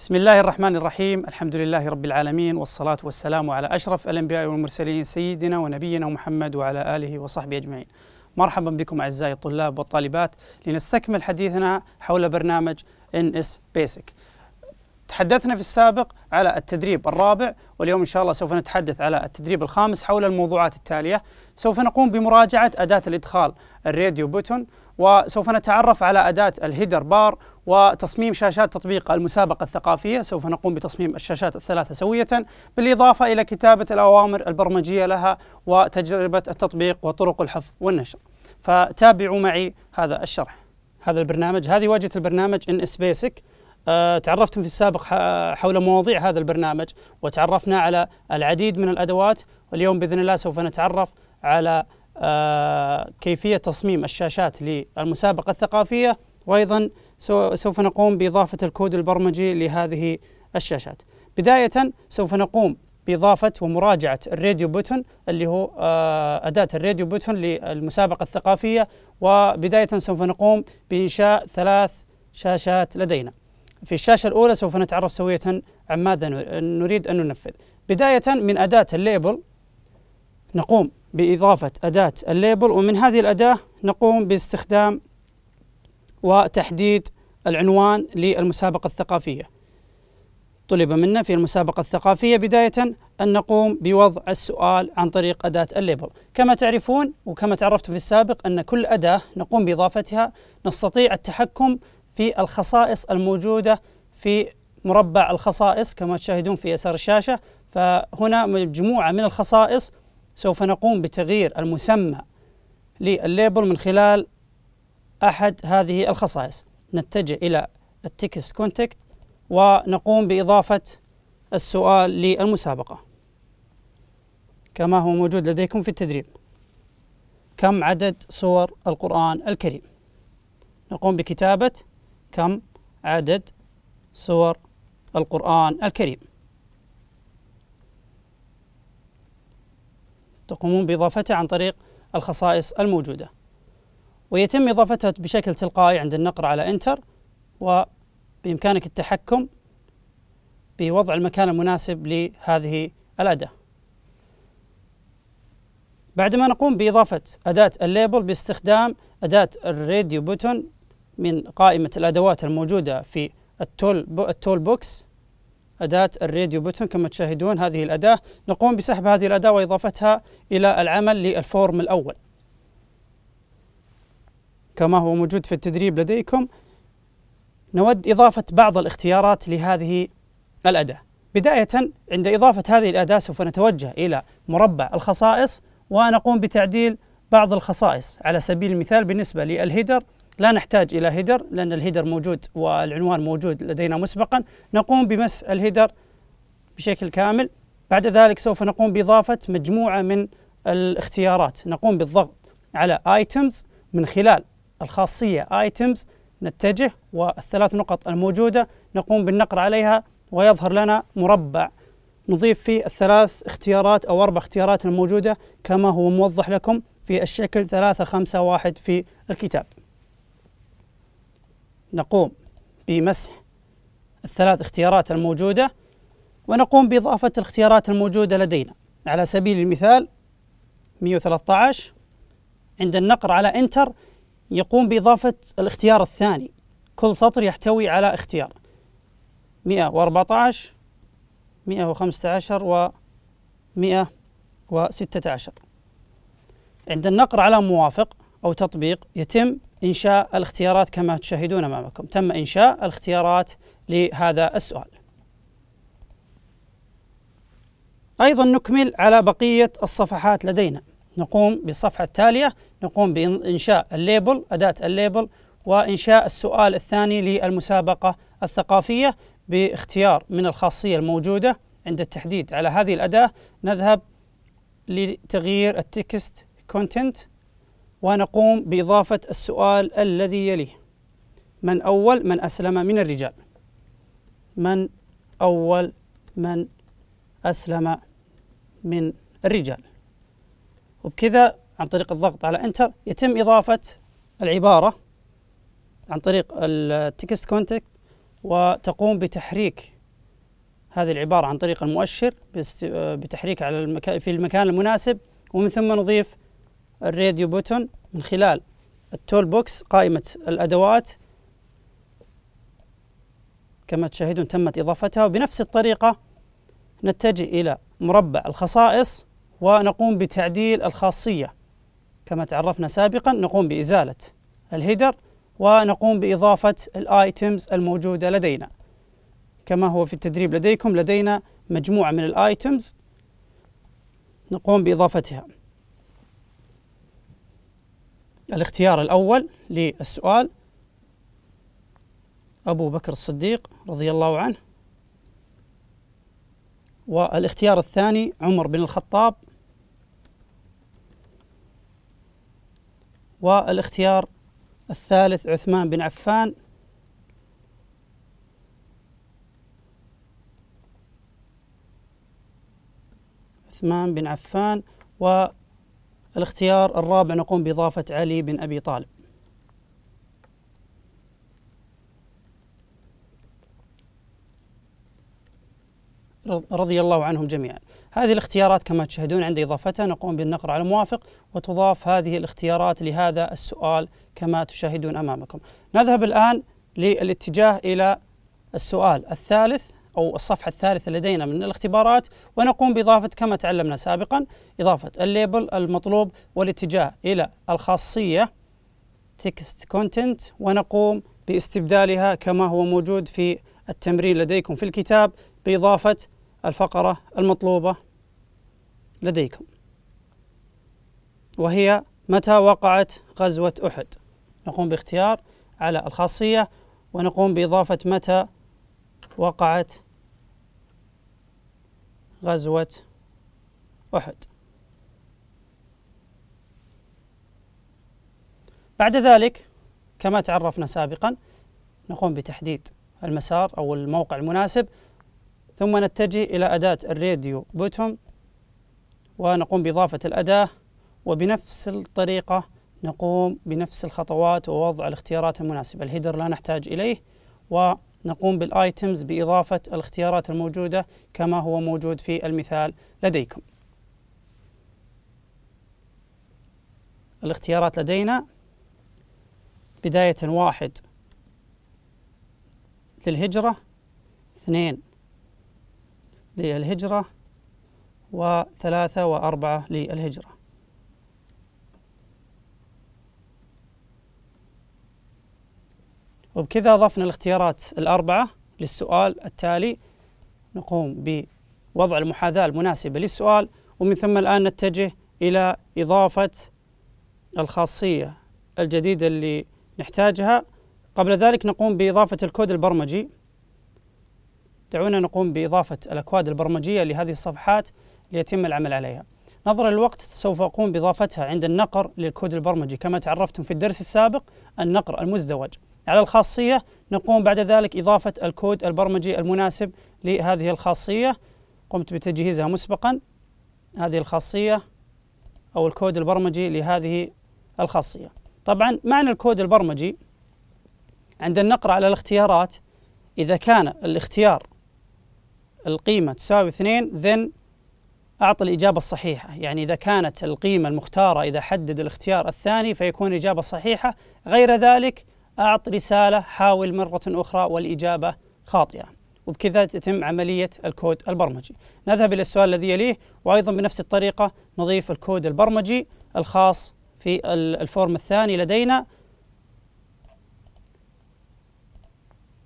بسم الله الرحمن الرحيم الحمد لله رب العالمين والصلاة والسلام على أشرف الأنبياء والمرسلين سيدنا ونبينا محمد وعلى آله وصحبه أجمعين مرحبا بكم أعزائي الطلاب والطالبات لنستكمل حديثنا حول برنامج NS Basic تحدثنا في السابق على التدريب الرابع واليوم إن شاء الله سوف نتحدث على التدريب الخامس حول الموضوعات التالية سوف نقوم بمراجعة أداة الإدخال الراديو بوتون وسوف نتعرف على أداة الهيدر بار وتصميم شاشات تطبيق المسابقة الثقافية سوف نقوم بتصميم الشاشات الثلاثة سوية بالإضافة إلى كتابة الأوامر البرمجية لها وتجربة التطبيق وطرق الحفظ والنشر فتابعوا معي هذا الشرح هذا البرنامج هذه واجهة البرنامج إن إس بيسك آه، تعرفتم في السابق حول مواضيع هذا البرنامج وتعرفنا على العديد من الأدوات واليوم بإذن الله سوف نتعرف على آه، كيفية تصميم الشاشات للمسابقة الثقافية وأيضا سوف نقوم بإضافة الكود البرمجي لهذه الشاشات بداية سوف نقوم بإضافة ومراجعة الراديو بوتون اللي هو آه، أداة الراديو بوتون للمسابقة الثقافية وبداية سوف نقوم بإنشاء ثلاث شاشات لدينا في الشاشة الأولى سوف نتعرف سوية عن ماذا نريد أن ننفذ بداية من أداة الليبل نقوم بإضافة أداة الليبل ومن هذه الأداة نقوم باستخدام وتحديد العنوان للمسابقة الثقافية طلب منا في المسابقة الثقافية بداية أن نقوم بوضع السؤال عن طريق أداة الليبل كما تعرفون وكما تعرفت في السابق أن كل أداة نقوم بإضافتها نستطيع التحكم في الخصائص الموجودة في مربع الخصائص كما تشاهدون في يسار الشاشة فهنا مجموعة من الخصائص سوف نقوم بتغيير المسمى للليبل من خلال أحد هذه الخصائص نتجه إلى التكست كونتكت ونقوم بإضافة السؤال للمسابقة كما هو موجود لديكم في التدريب كم عدد سور القرآن الكريم نقوم بكتابة كم عدد سور القرآن الكريم تقومون بإضافته عن طريق الخصائص الموجوده ويتم إضافتها بشكل تلقائي عند النقر على إنتر وبإمكانك التحكم بوضع المكان المناسب لهذه الأداة بعدما نقوم بإضافة أداة الليبل باستخدام أداة الراديو بوتون من قائمة الأدوات الموجودة في التول, بو التول بوكس أداة الراديو بوتون كما تشاهدون هذه الأداة نقوم بسحب هذه الأداة وإضافتها إلى العمل للفورم الأول كما هو موجود في التدريب لديكم نود إضافة بعض الاختيارات لهذه الأداة بداية عند إضافة هذه الأداة سوف نتوجه إلى مربع الخصائص ونقوم بتعديل بعض الخصائص على سبيل المثال بالنسبة للهيدر لا نحتاج إلى هيدر لأن الهيدر موجود والعنوان موجود لدينا مسبقا نقوم بمس الهيدر بشكل كامل بعد ذلك سوف نقوم بإضافة مجموعة من الاختيارات نقوم بالضغط على Items من خلال الخاصية Items نتجه والثلاث نقط الموجودة نقوم بالنقر عليها ويظهر لنا مربع نضيف فيه الثلاث اختيارات أو أربع اختيارات الموجودة كما هو موضح لكم في الشكل 3 5 1 في الكتاب نقوم بمسح الثلاث اختيارات الموجودة ونقوم بإضافة الاختيارات الموجودة لدينا على سبيل المثال 113 عند النقر على انتر يقوم بإضافة الاختيار الثاني كل سطر يحتوي على اختيار 114 115 و 116 عند النقر على موافق أو تطبيق يتم إنشاء الاختيارات كما تشاهدون أمامكم تم إنشاء الاختيارات لهذا السؤال أيضا نكمل على بقية الصفحات لدينا نقوم بالصفحة التالية نقوم بإنشاء الليبل أداة الليبل وإنشاء السؤال الثاني للمسابقة الثقافية باختيار من الخاصية الموجودة عند التحديد على هذه الأداة نذهب لتغيير التكست كونتنت ونقوم بإضافة السؤال الذي يليه من أول من أسلم من الرجال من أول من أسلم من الرجال وبكذا عن طريق الضغط على انتر يتم اضافه العباره عن طريق التكست كونتكت وتقوم بتحريك هذه العباره عن طريق المؤشر بتحريكها على المكان في المكان المناسب ومن ثم نضيف الراديو بوتون من خلال التول بوكس قائمه الادوات كما تشاهدون تمت اضافتها وبنفس الطريقه نتجه الى مربع الخصائص ونقوم بتعديل الخاصية كما تعرفنا سابقا نقوم بإزالة الهيدر ونقوم بإضافة الايتمز الموجودة لدينا كما هو في التدريب لديكم لدينا مجموعة من الايتمز نقوم بإضافتها الاختيار الأول للسؤال أبو بكر الصديق رضي الله عنه والاختيار الثاني عمر بن الخطاب والاختيار الثالث عثمان بن عفان عثمان بن عفان والاختيار الرابع نقوم بإضافة علي بن أبي طالب رضي الله عنهم جميعا هذه الاختيارات كما تشاهدون عند إضافتها نقوم بالنقر على موافق وتضاف هذه الاختيارات لهذا السؤال كما تشاهدون أمامكم نذهب الآن للاتجاه إلى السؤال الثالث أو الصفحة الثالثة لدينا من الاختبارات ونقوم بإضافة كما تعلمنا سابقا إضافة الليبل المطلوب والاتجاه إلى الخاصية text content ونقوم باستبدالها كما هو موجود في التمرين لديكم في الكتاب بإضافة الفقرة المطلوبة لديكم وهي متى وقعت غزوة أحد نقوم باختيار على الخاصية ونقوم بإضافة متى وقعت غزوة أحد بعد ذلك كما تعرفنا سابقا نقوم بتحديد المسار أو الموقع المناسب ثم نتجه إلى أداة الراديو بوتوم ونقوم بإضافة الأداة وبنفس الطريقة نقوم بنفس الخطوات ووضع الاختيارات المناسبة الهيدر لا نحتاج إليه ونقوم بالآيتمز بإضافة الاختيارات الموجودة كما هو موجود في المثال لديكم الاختيارات لدينا بداية واحد للهجرة اثنين للهجرة وثلاثة وأربعة للهجرة وبكذا أضفنا الاختيارات الأربعة للسؤال التالي نقوم بوضع المحاذاة المناسبة للسؤال ومن ثم الآن نتجه إلى إضافة الخاصية الجديدة اللي نحتاجها قبل ذلك نقوم بإضافة الكود البرمجي دعونا نقوم بإضافة الأكواد البرمجية لهذه الصفحات ليتم العمل عليها نظرا للوقت سوف أقوم بإضافتها عند النقر للكود البرمجي كما تعرفتم في الدرس السابق النقر المزدوج على الخاصية نقوم بعد ذلك إضافة الكود البرمجي المناسب لهذه الخاصية قمت بتجهيزها مسبقا هذه الخاصية أو الكود البرمجي لهذه الخاصية طبعا معنى الكود البرمجي عند النقر على الاختيارات إذا كان الاختيار القيمة تساوي اثنين ذن أعطي الإجابة الصحيحة يعني إذا كانت القيمة المختارة إذا حدد الاختيار الثاني فيكون إجابة صحيحة غير ذلك أعط رسالة حاول مرة أخرى والإجابة خاطئة وبكذا تتم عملية الكود البرمجي نذهب إلى السؤال الذي يليه وأيضا بنفس الطريقة نضيف الكود البرمجي الخاص في الفورم الثاني لدينا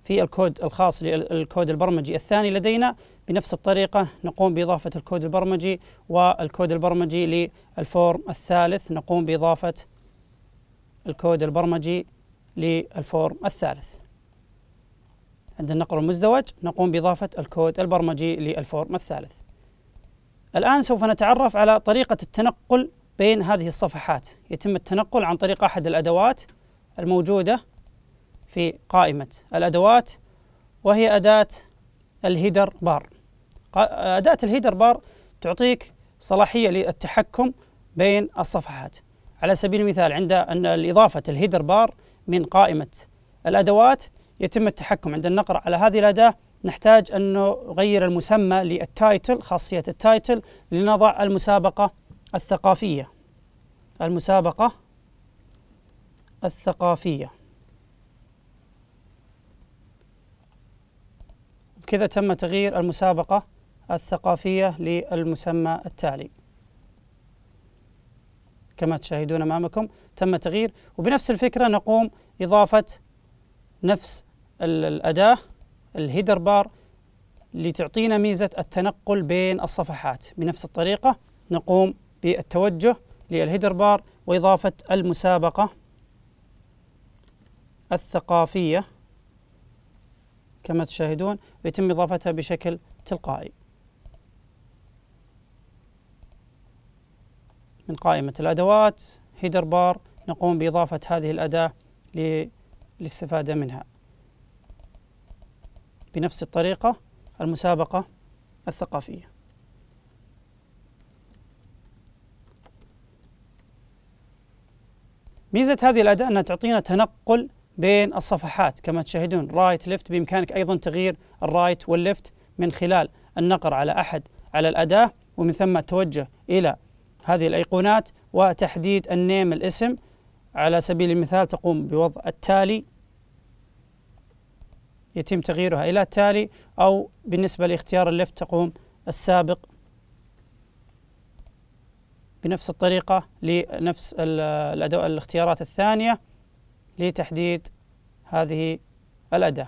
في الكود الخاص للكود البرمجي الثاني لدينا بنفس الطريقة نقوم بإضافة الكود البرمجي والكود البرمجي للفورم الثالث نقوم بإضافة الكود البرمجي للفورم الثالث عند النقر المزدوج نقوم بإضافة الكود البرمجي للفورم الثالث الآن سوف نتعرف على طريقة التنقل بين هذه الصفحات يتم التنقل عن طريق أحد الأدوات الموجودة في قائمة الأدوات وهي أداة الهيدر بار أداة الهيدر بار تعطيك صلاحية للتحكم بين الصفحات على سبيل المثال عند أن إضافة الهيدر بار من قائمة الأدوات يتم التحكم عند النقر على هذه الأداة نحتاج أن نغير المسمى للتايتل خاصية التايتل لنضع المسابقة الثقافية المسابقة الثقافية بكذا تم تغيير المسابقة الثقافية للمسمى التالي كما تشاهدون أمامكم تم تغيير وبنفس الفكرة نقوم إضافة نفس الأداة الهيدر بار اللي تعطينا ميزة التنقل بين الصفحات بنفس الطريقة نقوم بالتوجه للهيدر بار وإضافة المسابقة الثقافية كما تشاهدون ويتم إضافتها بشكل تلقائي من قائمة الأدوات هيدر بار نقوم بإضافة هذه الأداة للاستفادة منها بنفس الطريقة المسابقة الثقافية ميزة هذه الأداة أنها تعطينا تنقل بين الصفحات كما تشاهدون رايت ليفت بإمكانك أيضا تغيير الرايت والليفت من خلال النقر على أحد على الأداة ومن ثم التوجه إلى هذه الأيقونات وتحديد النيم الاسم على سبيل المثال تقوم بوضع التالي يتم تغييرها إلى التالي أو بالنسبة لاختيار الليفت تقوم السابق بنفس الطريقة لنفس الأدوات الاختيارات الثانية لتحديد هذه الأداة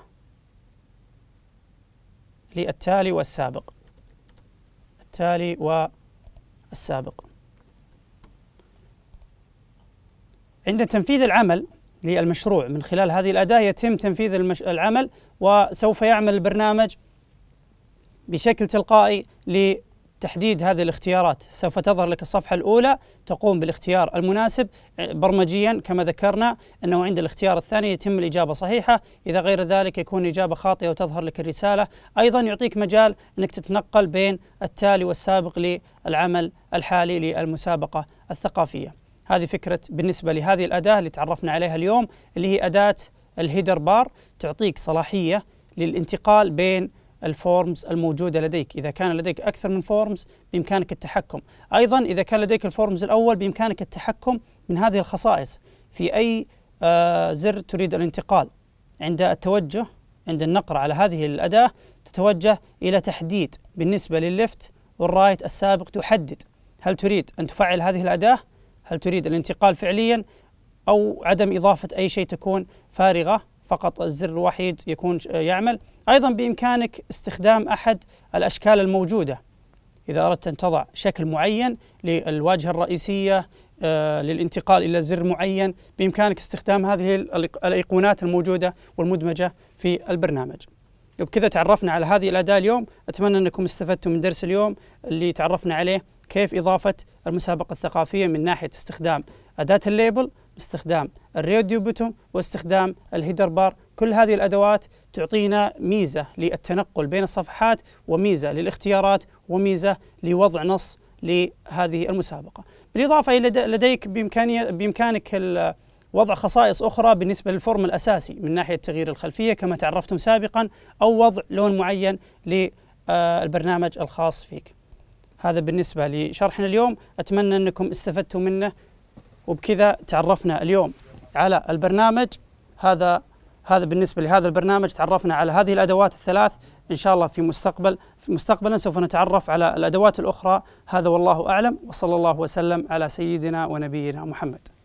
للتالي والسابق التالي والسابق عند تنفيذ العمل للمشروع من خلال هذه الأداة يتم تنفيذ المش... العمل وسوف يعمل البرنامج بشكل تلقائي تحديد هذه الاختيارات سوف تظهر لك الصفحة الأولى تقوم بالاختيار المناسب آه، برمجيا كما ذكرنا أنه عند الاختيار الثاني يتم الإجابة صحيحة إذا غير ذلك يكون إجابة خاطئة وتظهر لك الرسالة أيضا يعطيك مجال أنك تتنقل بين التالي والسابق للعمل الحالي للمسابقة الثقافية هذه فكرة بالنسبة لهذه الأداة اللي تعرفنا عليها اليوم اللي هي أداة الهيدر بار تعطيك صلاحية للانتقال بين الفورمز الموجودة لديك إذا كان لديك أكثر من فورمز بإمكانك التحكم أيضا إذا كان لديك الفورمز الأول بإمكانك التحكم من هذه الخصائص في أي آه، زر تريد الانتقال عند التوجه عند النقر على هذه الأداة تتوجه إلى تحديد بالنسبة للليفت والرايت السابق تحدد هل تريد أن تفعل هذه الأداة هل تريد الانتقال فعليا أو عدم إضافة أي شيء تكون فارغة فقط الزر الوحيد يكون يعمل أيضا بإمكانك استخدام أحد الأشكال الموجودة إذا أردت أن تضع شكل معين للواجهة الرئيسية آه، للانتقال إلى زر معين بإمكانك استخدام هذه الأيقونات الموجودة والمدمجة في البرنامج وبكذا تعرفنا على هذه الأداة اليوم أتمنى أنكم استفدتم من درس اليوم اللي تعرفنا عليه كيف إضافة المسابقة الثقافية من ناحية استخدام أداة الليبل باستخدام الراديو بوتوم واستخدام الهيدر بار كل هذه الأدوات تعطينا ميزة للتنقل بين الصفحات وميزة للاختيارات وميزة لوضع نص لهذه المسابقة بالإضافة إلى لديك بإمكانية بإمكانك وضع خصائص أخرى بالنسبة للفورم الأساسي من ناحية تغيير الخلفية كما تعرفتم سابقا أو وضع لون معين للبرنامج آه، الخاص فيك هذا بالنسبة لشرحنا اليوم أتمنى أنكم استفدتم منه وبكذا تعرفنا اليوم على البرنامج هذا هذا بالنسبه لهذا البرنامج تعرفنا على هذه الادوات الثلاث ان شاء الله في مستقبل في مستقبلا سوف نتعرف على الادوات الاخرى هذا والله اعلم وصلى الله وسلم على سيدنا ونبينا محمد